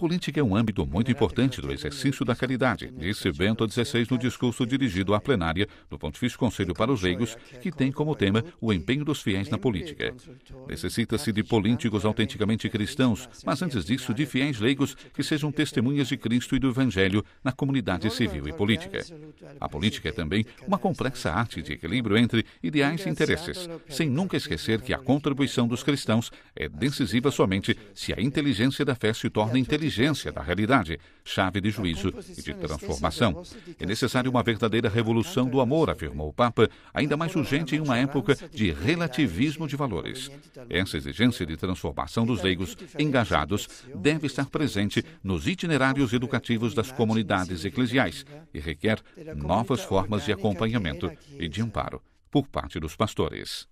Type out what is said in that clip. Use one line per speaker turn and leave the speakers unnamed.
política é um âmbito muito importante do exercício da caridade, disse Bento XVI no discurso dirigido à plenária do Pontifício Conselho para os Leigos, que tem como tema o empenho dos fiéis na política. Necessita-se de políticos autenticamente cristãos, mas antes disso, de fiéis leigos que sejam testemunhas de Cristo e do Evangelho na comunidade civil e política. A política é também uma complexa arte de equilíbrio entre ideais e interesses, sem nunca esquecer que a contribuição dos cristãos é decisiva somente se a inteligência da fé se torna inteligente exigência da realidade, chave de juízo tá e de transformação. É necessário uma verdadeira revolução do amor, tá, tá, afirmou o Papa, ainda mais urgente em uma época de relativismo de valores. Essa exigência de transformação dos leigos é engajados deve estar presente nos itinerários educativos das comunidades eclesiais e requer né? novas formas de acompanhamento e de amparo por parte dos pastores.